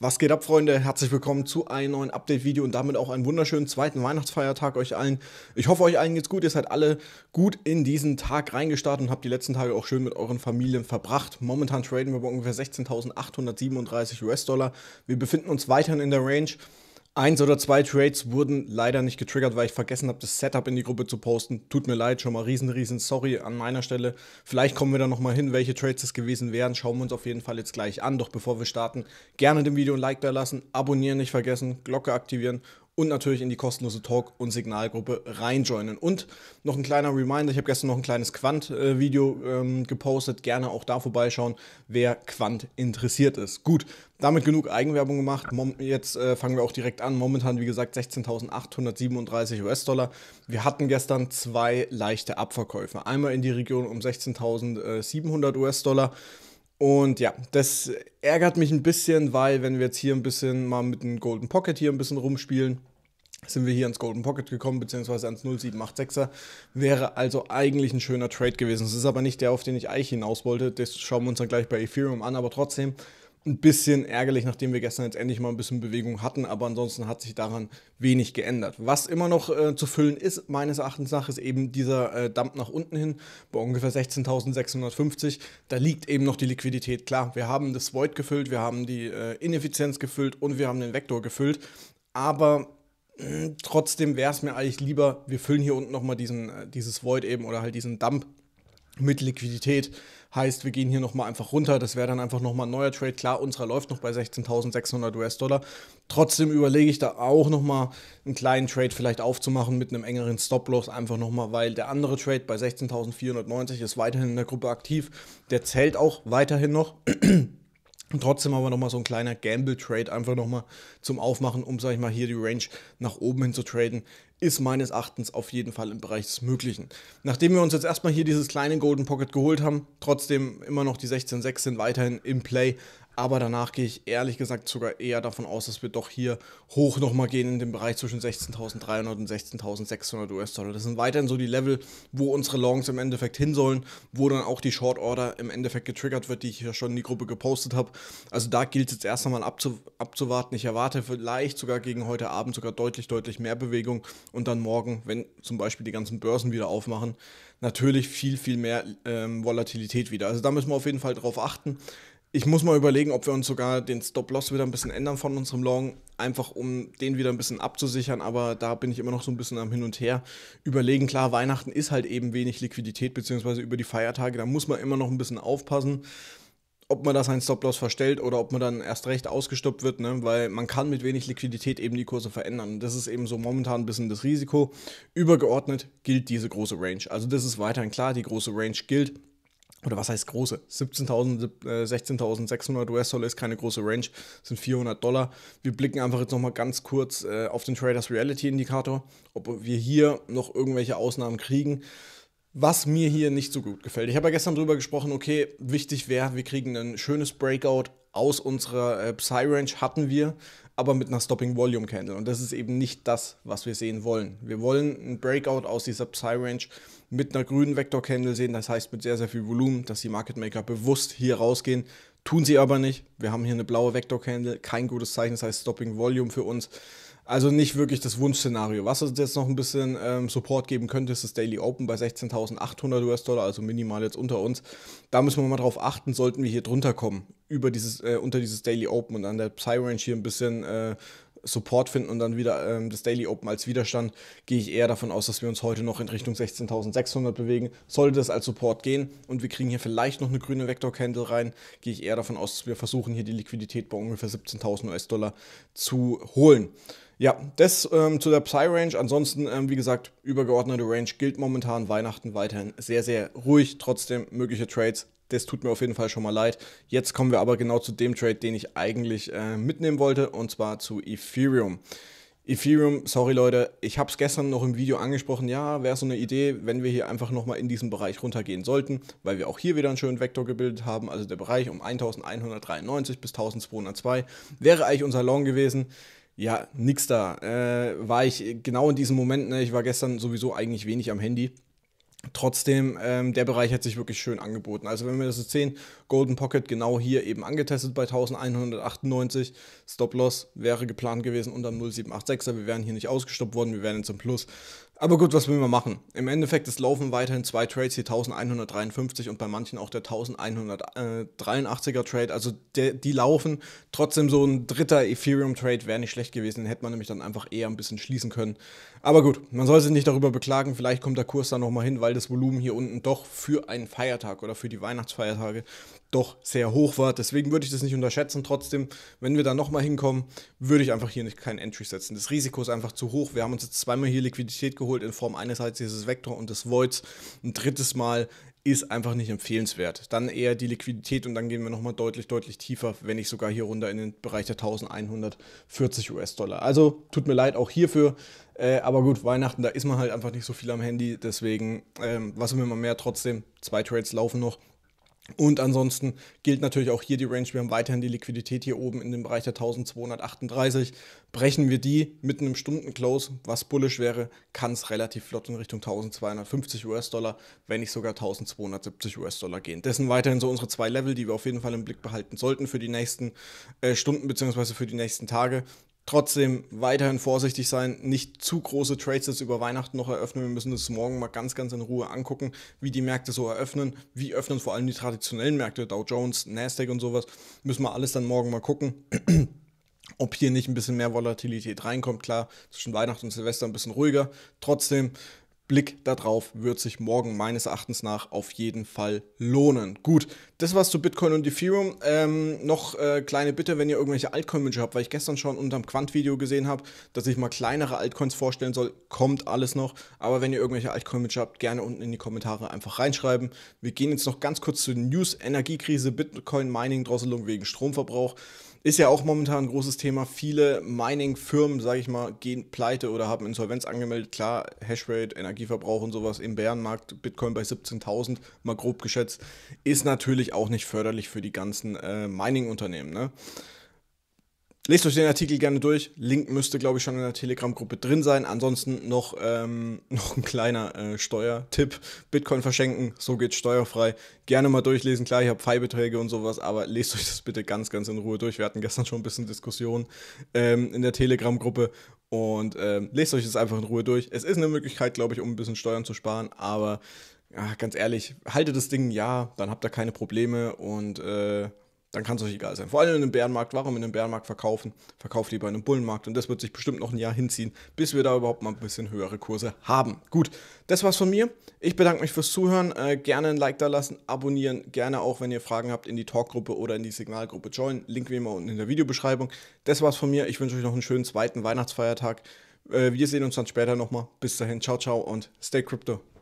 Was geht ab, Freunde? Herzlich willkommen zu einem neuen Update-Video und damit auch einen wunderschönen zweiten Weihnachtsfeiertag euch allen. Ich hoffe, euch allen geht's gut. Ihr seid alle gut in diesen Tag reingestartet und habt die letzten Tage auch schön mit euren Familien verbracht. Momentan traden wir bei ungefähr 16.837 US-Dollar. Wir befinden uns weiterhin in der Range. Eins oder zwei Trades wurden leider nicht getriggert, weil ich vergessen habe, das Setup in die Gruppe zu posten. Tut mir leid, schon mal riesen, riesen sorry an meiner Stelle. Vielleicht kommen wir da nochmal hin, welche Trades es gewesen wären. Schauen wir uns auf jeden Fall jetzt gleich an. Doch bevor wir starten, gerne dem Video ein Like da lassen, abonnieren nicht vergessen, Glocke aktivieren und natürlich in die kostenlose Talk- und Signalgruppe reinjoinen. Und noch ein kleiner Reminder, ich habe gestern noch ein kleines Quant-Video ähm, gepostet, gerne auch da vorbeischauen, wer Quant interessiert ist. Gut, damit genug Eigenwerbung gemacht. Mom jetzt äh, fangen wir auch direkt an. Momentan, wie gesagt, 16.837 US-Dollar. Wir hatten gestern zwei leichte Abverkäufe. Einmal in die Region um 16.700 US-Dollar und ja, das ärgert mich ein bisschen, weil wenn wir jetzt hier ein bisschen mal mit dem Golden Pocket hier ein bisschen rumspielen, sind wir hier ans Golden Pocket gekommen, beziehungsweise ans 0786er. Wäre also eigentlich ein schöner Trade gewesen. Es ist aber nicht der, auf den ich eigentlich hinaus wollte. Das schauen wir uns dann gleich bei Ethereum an, aber trotzdem ein bisschen ärgerlich, nachdem wir gestern jetzt endlich mal ein bisschen Bewegung hatten, aber ansonsten hat sich daran wenig geändert. Was immer noch äh, zu füllen ist, meines Erachtens nach, ist eben dieser äh, Dump nach unten hin bei ungefähr 16.650. Da liegt eben noch die Liquidität. Klar, wir haben das Void gefüllt, wir haben die äh, Ineffizienz gefüllt und wir haben den Vektor gefüllt, aber mh, hm, trotzdem wäre es mir eigentlich lieber, wir füllen hier unten nochmal diesen, äh, dieses Void eben oder halt diesen Dump mit Liquidität Heißt, wir gehen hier nochmal einfach runter. Das wäre dann einfach nochmal ein neuer Trade. Klar, unserer läuft noch bei 16.600 US-Dollar. Trotzdem überlege ich da auch nochmal einen kleinen Trade vielleicht aufzumachen mit einem engeren Stop-Loss. Einfach nochmal, weil der andere Trade bei 16.490 ist weiterhin in der Gruppe aktiv. Der zählt auch weiterhin noch. Und trotzdem aber nochmal so ein kleiner Gamble-Trade, einfach nochmal zum Aufmachen, um, sag ich mal, hier die Range nach oben hin zu traden, ist meines Erachtens auf jeden Fall im Bereich des Möglichen. Nachdem wir uns jetzt erstmal hier dieses kleine Golden Pocket geholt haben, trotzdem immer noch die 16,6 sind weiterhin im Play, aber danach gehe ich ehrlich gesagt sogar eher davon aus, dass wir doch hier hoch nochmal gehen in den Bereich zwischen 16.300 und 16.600 US-Dollar. Das sind weiterhin so die Level, wo unsere Longs im Endeffekt hin sollen, wo dann auch die Short Order im Endeffekt getriggert wird, die ich ja schon in die Gruppe gepostet habe. Also da gilt es jetzt erst einmal abzu abzuwarten. Ich erwarte vielleicht sogar gegen heute Abend sogar deutlich, deutlich mehr Bewegung und dann morgen, wenn zum Beispiel die ganzen Börsen wieder aufmachen, natürlich viel, viel mehr ähm, Volatilität wieder. Also da müssen wir auf jeden Fall drauf achten. Ich muss mal überlegen, ob wir uns sogar den Stop-Loss wieder ein bisschen ändern von unserem Long, einfach um den wieder ein bisschen abzusichern. Aber da bin ich immer noch so ein bisschen am Hin und Her überlegen. Klar, Weihnachten ist halt eben wenig Liquidität, beziehungsweise über die Feiertage. Da muss man immer noch ein bisschen aufpassen, ob man da seinen Stop-Loss verstellt oder ob man dann erst recht ausgestoppt wird, ne? weil man kann mit wenig Liquidität eben die Kurse verändern. Und das ist eben so momentan ein bisschen das Risiko. Übergeordnet gilt diese große Range. Also das ist weiterhin klar, die große Range gilt oder was heißt große? 17.000, 16.600 US-Dollar ist keine große Range, sind 400 Dollar. Wir blicken einfach jetzt nochmal ganz kurz äh, auf den Traders Reality Indikator, ob wir hier noch irgendwelche Ausnahmen kriegen. Was mir hier nicht so gut gefällt. Ich habe ja gestern drüber gesprochen, okay, wichtig wäre, wir kriegen ein schönes Breakout aus unserer äh, Psy-Range hatten wir aber mit einer Stopping Volume Candle. Und das ist eben nicht das, was wir sehen wollen. Wir wollen einen Breakout aus dieser Psy-Range mit einer grünen Vector Candle sehen, das heißt mit sehr, sehr viel Volumen, dass die Market Maker bewusst hier rausgehen. Tun sie aber nicht. Wir haben hier eine blaue Vector Candle, kein gutes Zeichen, das heißt Stopping Volume für uns. Also nicht wirklich das Wunschszenario. Was uns jetzt noch ein bisschen ähm, Support geben könnte, ist das Daily Open bei 16.800 US-Dollar, also minimal jetzt unter uns. Da müssen wir mal drauf achten, sollten wir hier drunter kommen, über dieses, äh, unter dieses Daily Open und an der Psy-Range hier ein bisschen äh, Support finden und dann wieder ähm, das Daily Open als Widerstand, gehe ich eher davon aus, dass wir uns heute noch in Richtung 16.600 bewegen. Sollte das als Support gehen und wir kriegen hier vielleicht noch eine grüne Vector Candle rein, gehe ich eher davon aus, dass wir versuchen, hier die Liquidität bei ungefähr 17.000 US-Dollar zu holen. Ja, das ähm, zu der Psy-Range. Ansonsten, ähm, wie gesagt, übergeordnete Range gilt momentan. Weihnachten weiterhin sehr, sehr ruhig. Trotzdem mögliche Trades das tut mir auf jeden Fall schon mal leid. Jetzt kommen wir aber genau zu dem Trade, den ich eigentlich äh, mitnehmen wollte, und zwar zu Ethereum. Ethereum, sorry Leute, ich habe es gestern noch im Video angesprochen, ja, wäre so eine Idee, wenn wir hier einfach nochmal in diesen Bereich runtergehen sollten, weil wir auch hier wieder einen schönen Vektor gebildet haben, also der Bereich um 1193 bis 1202 wäre eigentlich unser Long gewesen. Ja, nix da. Äh, war ich genau in diesem Moment, ne? ich war gestern sowieso eigentlich wenig am Handy Trotzdem, ähm, der Bereich hat sich wirklich schön angeboten. Also wenn wir das jetzt sehen, Golden Pocket genau hier eben angetestet bei 1198. Stop Loss wäre geplant gewesen unter 0786er. Wir wären hier nicht ausgestoppt worden, wir wären jetzt im Plus. Aber gut, was will man machen? Im Endeffekt, es laufen weiterhin zwei Trades, die 1153 und bei manchen auch der 1183er Trade. Also de, die laufen. Trotzdem so ein dritter Ethereum-Trade wäre nicht schlecht gewesen. Den hätte man nämlich dann einfach eher ein bisschen schließen können. Aber gut, man soll sich nicht darüber beklagen. Vielleicht kommt der Kurs da nochmal hin, weil das Volumen hier unten doch für einen Feiertag oder für die Weihnachtsfeiertage doch sehr hoch war. Deswegen würde ich das nicht unterschätzen. Trotzdem, wenn wir da nochmal hinkommen, würde ich einfach hier nicht keinen Entry setzen. Das Risiko ist einfach zu hoch. Wir haben uns jetzt zweimal hier Liquidität geholt nachgeholt in Form einerseits dieses Vector und des Voids. Ein drittes Mal ist einfach nicht empfehlenswert. Dann eher die Liquidität und dann gehen wir nochmal deutlich, deutlich tiefer, wenn nicht sogar hier runter in den Bereich der 1140 US-Dollar. Also tut mir leid auch hierfür, äh, aber gut, Weihnachten, da ist man halt einfach nicht so viel am Handy, deswegen ähm, was immer mal mehr trotzdem. Zwei Trades laufen noch, und ansonsten gilt natürlich auch hier die Range. Wir haben weiterhin die Liquidität hier oben in dem Bereich der 1238. Brechen wir die mit einem Stundenclose, was bullisch wäre, kann es relativ flott in Richtung 1250 US-Dollar, wenn nicht sogar 1270 US-Dollar gehen. Das sind weiterhin so unsere zwei Level, die wir auf jeden Fall im Blick behalten sollten für die nächsten äh, Stunden bzw. für die nächsten Tage. Trotzdem weiterhin vorsichtig sein, nicht zu große Trades jetzt über Weihnachten noch eröffnen. Wir müssen uns morgen mal ganz, ganz in Ruhe angucken, wie die Märkte so eröffnen. Wie öffnen vor allem die traditionellen Märkte, Dow Jones, Nasdaq und sowas. Müssen wir alles dann morgen mal gucken. Ob hier nicht ein bisschen mehr Volatilität reinkommt, klar, zwischen Weihnachten und Silvester ein bisschen ruhiger. Trotzdem, Blick darauf wird sich morgen meines Erachtens nach auf jeden Fall lohnen. Gut, das war's zu Bitcoin und Ethereum. Ähm, noch äh, kleine Bitte, wenn ihr irgendwelche Altcoin-Wünsche habt, weil ich gestern schon unterm Quant-Video gesehen habe, dass ich mal kleinere Altcoins vorstellen soll, kommt alles noch. Aber wenn ihr irgendwelche Altcoin-Wünsche habt, gerne unten in die Kommentare einfach reinschreiben. Wir gehen jetzt noch ganz kurz zu den News: Energiekrise, Bitcoin-Mining, Drosselung wegen Stromverbrauch. Ist ja auch momentan ein großes Thema. Viele Mining-Firmen, sage ich mal, gehen pleite oder haben Insolvenz angemeldet. Klar, Hashrate, Energieverbrauch und sowas im Bärenmarkt, Bitcoin bei 17.000, mal grob geschätzt, ist natürlich auch nicht förderlich für die ganzen äh, Mining-Unternehmen. Ne? Lest euch den Artikel gerne durch. Link müsste, glaube ich, schon in der Telegram-Gruppe drin sein. Ansonsten noch, ähm, noch ein kleiner äh, Steuertipp. Bitcoin verschenken, so geht's steuerfrei. Gerne mal durchlesen. Klar, ich habe Freibeträge und sowas, aber lest euch das bitte ganz, ganz in Ruhe durch. Wir hatten gestern schon ein bisschen Diskussion ähm, in der Telegram-Gruppe und ähm, lest euch das einfach in Ruhe durch. Es ist eine Möglichkeit, glaube ich, um ein bisschen Steuern zu sparen, aber ja, ganz ehrlich, haltet das Ding ja, dann habt ihr keine Probleme und äh, dann kann es euch egal sein. Vor allem in einem Bärenmarkt, warum in einem Bärenmarkt verkaufen? Verkauft lieber in einem Bullenmarkt und das wird sich bestimmt noch ein Jahr hinziehen, bis wir da überhaupt mal ein bisschen höhere Kurse haben. Gut, das war's von mir. Ich bedanke mich fürs Zuhören. Äh, gerne ein Like da lassen, abonnieren, gerne auch, wenn ihr Fragen habt, in die Talkgruppe oder in die Signalgruppe joinen. Link wie immer unten in der Videobeschreibung. Das war's von mir. Ich wünsche euch noch einen schönen zweiten Weihnachtsfeiertag. Äh, wir sehen uns dann später nochmal. Bis dahin, ciao, ciao und stay crypto.